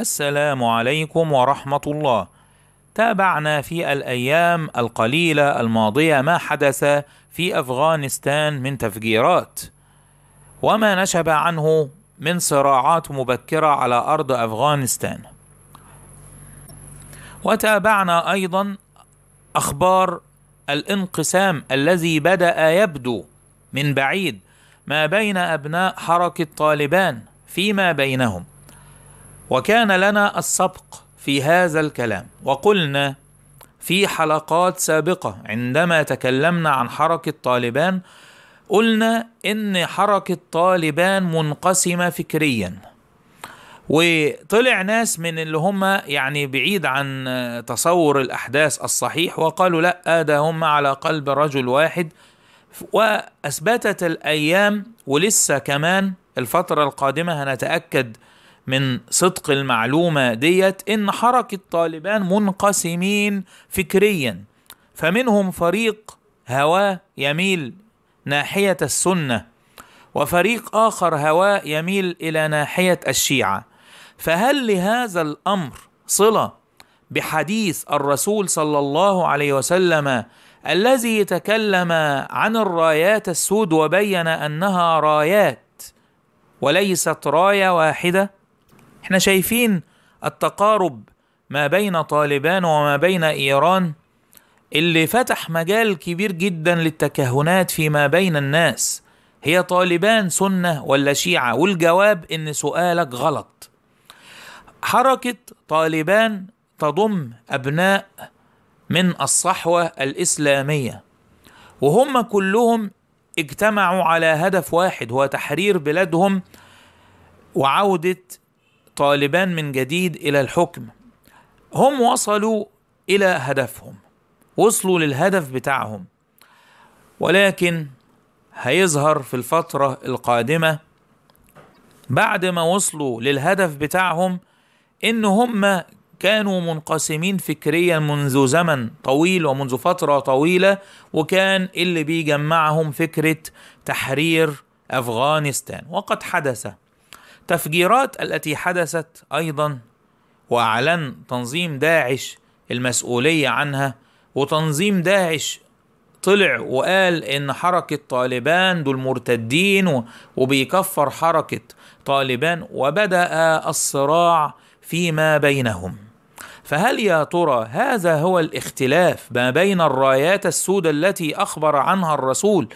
السلام عليكم ورحمة الله. تابعنا في الأيام القليلة الماضية ما حدث في أفغانستان من تفجيرات، وما نشب عنه من صراعات مبكرة على أرض أفغانستان. وتابعنا أيضا أخبار الانقسام الذي بدأ يبدو من بعيد ما بين أبناء حركة طالبان فيما بينهم وكان لنا السبق في هذا الكلام وقلنا في حلقات سابقه عندما تكلمنا عن حركه طالبان قلنا ان حركه طالبان منقسمه فكريا وطلع ناس من اللي هم يعني بعيد عن تصور الاحداث الصحيح وقالوا لا ده هم على قلب رجل واحد واثبتت الايام ولسه كمان الفتره القادمه هنتاكد من صدق المعلومة ديت إن حركة طالبان منقسمين فكريا فمنهم فريق هواه يميل ناحية السنة وفريق آخر هواه يميل إلى ناحية الشيعة فهل لهذا الأمر صلة بحديث الرسول صلى الله عليه وسلم الذي تكلم عن الرايات السود وبين أنها رايات وليست راية واحدة احنا شايفين التقارب ما بين طالبان وما بين ايران اللي فتح مجال كبير جدا للتكهنات فيما بين الناس هي طالبان سنه ولا شيعه والجواب ان سؤالك غلط حركه طالبان تضم ابناء من الصحوه الاسلاميه وهم كلهم اجتمعوا على هدف واحد هو تحرير بلادهم وعوده طالبان من جديد الى الحكم هم وصلوا الى هدفهم وصلوا للهدف بتاعهم ولكن هيظهر في الفتره القادمه بعد ما وصلوا للهدف بتاعهم ان هم كانوا منقسمين فكريا منذ زمن طويل ومنذ فتره طويله وكان اللي بيجمعهم فكره تحرير افغانستان وقد حدث التفجيرات التي حدثت ايضا واعلن تنظيم داعش المسؤوليه عنها وتنظيم داعش طلع وقال ان حركه طالبان دول مرتدين وبيكفر حركه طالبان وبدا الصراع فيما بينهم فهل يا ترى هذا هو الاختلاف ما بين الرايات السود التي اخبر عنها الرسول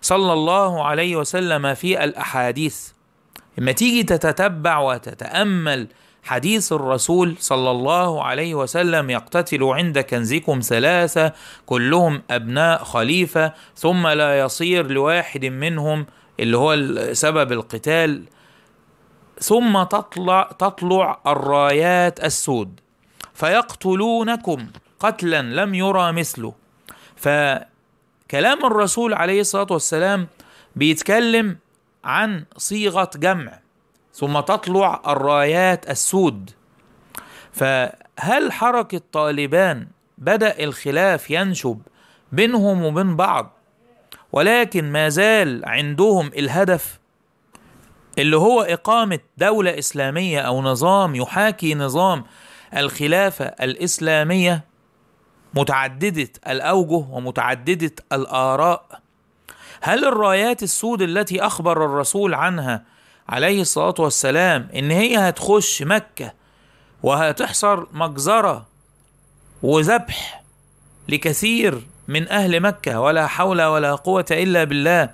صلى الله عليه وسلم في الاحاديث لما تيجي تتتبع وتتامل حديث الرسول صلى الله عليه وسلم يقتتل عند كنزكم ثلاثه كلهم ابناء خليفه ثم لا يصير لواحد منهم اللي هو سبب القتال ثم تطلع تطلع الرايات السود فيقتلونكم قتلا لم يرى مثله فكلام الرسول عليه الصلاه والسلام بيتكلم عن صيغه جمع ثم تطلع الرايات السود فهل حركه طالبان بدا الخلاف ينشب بينهم وبين بعض ولكن ما زال عندهم الهدف اللي هو اقامه دوله اسلاميه او نظام يحاكي نظام الخلافه الاسلاميه متعدده الاوجه ومتعدده الاراء هل الرايات السود التي أخبر الرسول عنها عليه الصلاة والسلام إن هي هتخش مكة وهتحصر مجزرة وذبح لكثير من أهل مكة ولا حول ولا قوة إلا بالله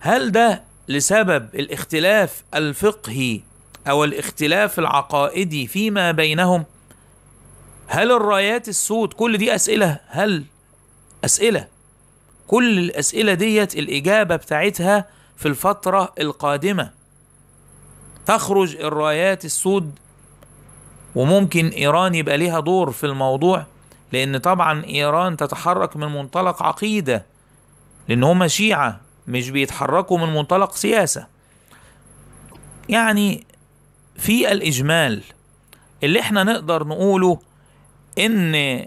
هل ده لسبب الاختلاف الفقهي أو الاختلاف العقائدي فيما بينهم هل الرايات السود كل دي أسئلة هل أسئلة كل الأسئلة ديت الإجابة بتاعتها في الفترة القادمة تخرج الرايات السود وممكن إيران يبقى ليها دور في الموضوع لأن طبعا إيران تتحرك من منطلق عقيدة لأن هما شيعة مش بيتحركوا من منطلق سياسة يعني في الإجمال اللي احنا نقدر نقوله إن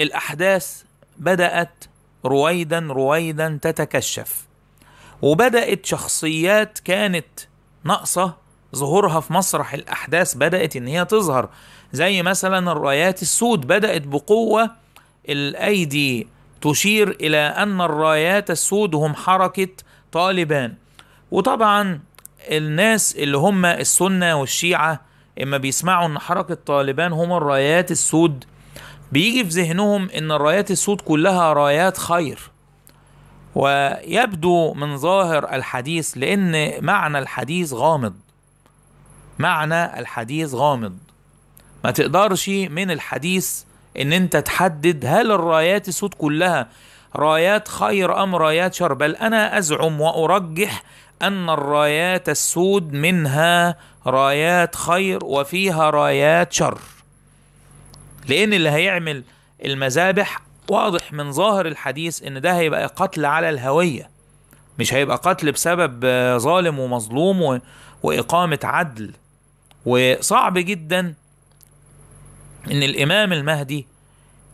الأحداث بدأت رويدا رويدا تتكشف وبدأت شخصيات كانت ناقصة ظهورها في مسرح الأحداث بدأت إن هي تظهر زي مثلا الرايات السود بدأت بقوة الأيدي تشير إلى أن الرايات السود هم حركة طالبان وطبعا الناس اللي هم السنة والشيعة إما بيسمعوا أن حركة طالبان هم الرايات السود بيجي في ذهنهم ان رايات الصوت كلها رايات خير ويبدو من ظاهر الحديث لان معنى الحديث غامض معنى الحديث غامض ما تقدرش من الحديث ان انت تحدد هل الرايات الصوت كلها رايات خير ام رايات شر بل انا ازعم وارجح ان الرايات السود منها رايات خير وفيها رايات شر لان اللي هيعمل المذابح واضح من ظاهر الحديث ان ده هيبقى قتل على الهويه مش هيبقى قتل بسبب ظالم ومظلوم و... واقامه عدل وصعب جدا ان الامام المهدي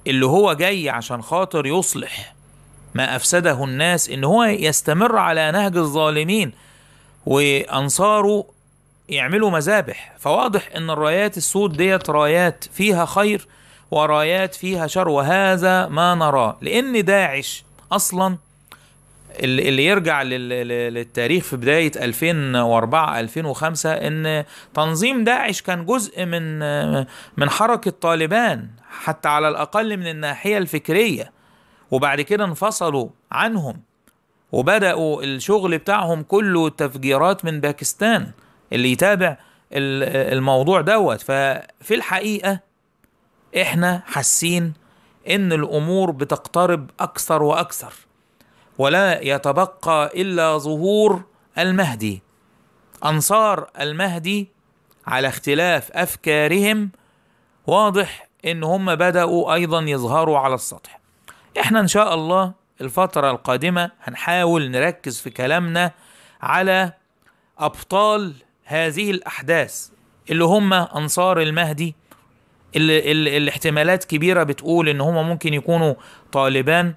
اللي هو جاي عشان خاطر يصلح ما افسده الناس ان هو يستمر على نهج الظالمين وانصاره يعملوا مذابح فواضح ان الرايات السود ديت رايات فيها خير ورايات فيها شر وهذا ما نراه لان داعش اصلا اللي يرجع للتاريخ في بداية 2004 2005 ان تنظيم داعش كان جزء من من حركة طالبان حتى على الاقل من الناحية الفكرية وبعد كده انفصلوا عنهم وبدأوا الشغل بتاعهم كله تفجيرات من باكستان اللي يتابع الموضوع دوت ففي الحقيقه احنا حاسين ان الامور بتقترب اكثر واكثر ولا يتبقى الا ظهور المهدي انصار المهدي على اختلاف افكارهم واضح ان هم بداوا ايضا يظهروا على السطح احنا ان شاء الله الفتره القادمه هنحاول نركز في كلامنا على ابطال هذه الأحداث اللي هم أنصار المهدي اللي الاحتمالات كبيرة بتقول إن هم ممكن يكونوا طالبان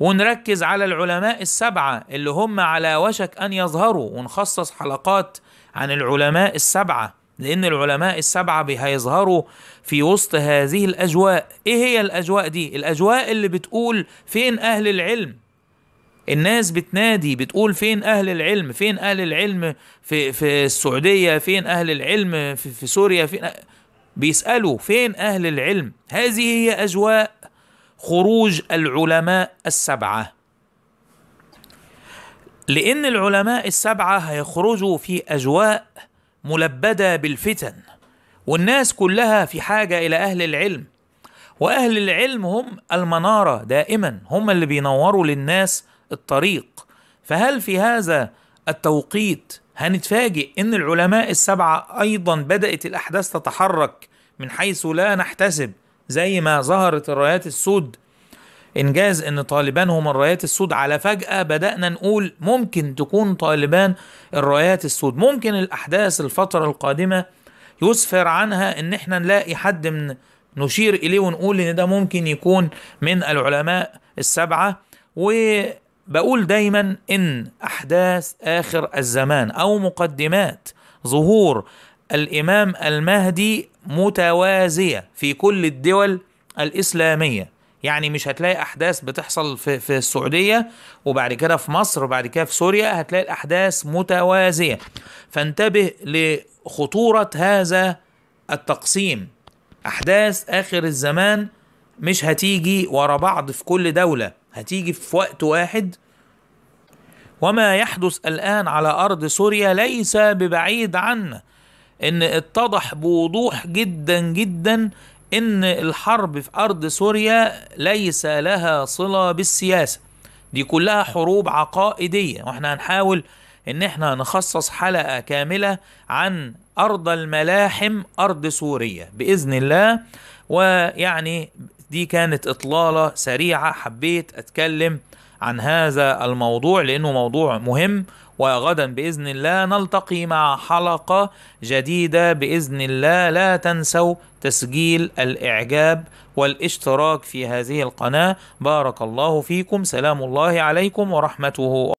ونركز على العلماء السبعة اللي هم على وشك أن يظهروا ونخصص حلقات عن العلماء السبعة لأن العلماء السبعة هيظهروا في وسط هذه الأجواء إيه هي الأجواء دي؟ الأجواء اللي بتقول فين أهل العلم؟ الناس بتنادي بتقول فين اهل العلم فين اهل العلم في في السعوديه فين اهل العلم في, في سوريا فين بيسالوا فين اهل العلم هذه هي اجواء خروج العلماء السبعه لان العلماء السبعه هيخرجوا في اجواء ملبده بالفتن والناس كلها في حاجه الى اهل العلم واهل العلم هم المناره دائما هم اللي بينوروا للناس الطريق فهل في هذا التوقيت هنتفاجئ ان العلماء السبعه ايضا بدات الاحداث تتحرك من حيث لا نحتسب زي ما ظهرت الرايات السود انجاز ان طالبان هم الرايات السود على فجاه بدانا نقول ممكن تكون طالبان الرايات السود ممكن الاحداث الفتره القادمه يسفر عنها ان احنا نلاقي حد من نشير اليه ونقول ان ده ممكن يكون من العلماء السبعه و بقول دايما ان احداث اخر الزمان او مقدمات ظهور الامام المهدي متوازيه في كل الدول الاسلاميه يعني مش هتلاقي احداث بتحصل في, في السعوديه وبعد كده في مصر وبعد كده في سوريا هتلاقي الاحداث متوازيه فانتبه لخطوره هذا التقسيم احداث اخر الزمان مش هتيجي ورا بعض في كل دوله هتيجي في وقت واحد وما يحدث الآن على أرض سوريا ليس ببعيد عنا إن اتضح بوضوح جدا جدا إن الحرب في أرض سوريا ليس لها صلة بالسياسة دي كلها حروب عقائدية وإحنا هنحاول إن إحنا نخصص حلقة كاملة عن أرض الملاحم أرض سوريا بإذن الله ويعني دي كانت إطلالة سريعة حبيت أتكلم عن هذا الموضوع لأنه موضوع مهم وغدا بإذن الله نلتقي مع حلقة جديدة بإذن الله لا تنسوا تسجيل الإعجاب والاشتراك في هذه القناة بارك الله فيكم سلام الله عليكم ورحمته